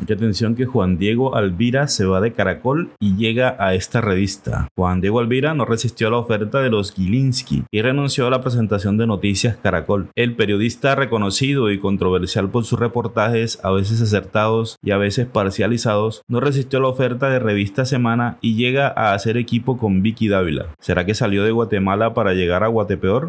Mucha atención que Juan Diego Alvira se va de Caracol y llega a esta revista. Juan Diego Alvira no resistió a la oferta de los Gilinski y renunció a la presentación de Noticias Caracol. El periodista reconocido y controversial por sus reportajes, a veces acertados y a veces parcializados, no resistió la oferta de Revista Semana y llega a hacer equipo con Vicky Dávila. ¿Será que salió de Guatemala para llegar a Guatepeor?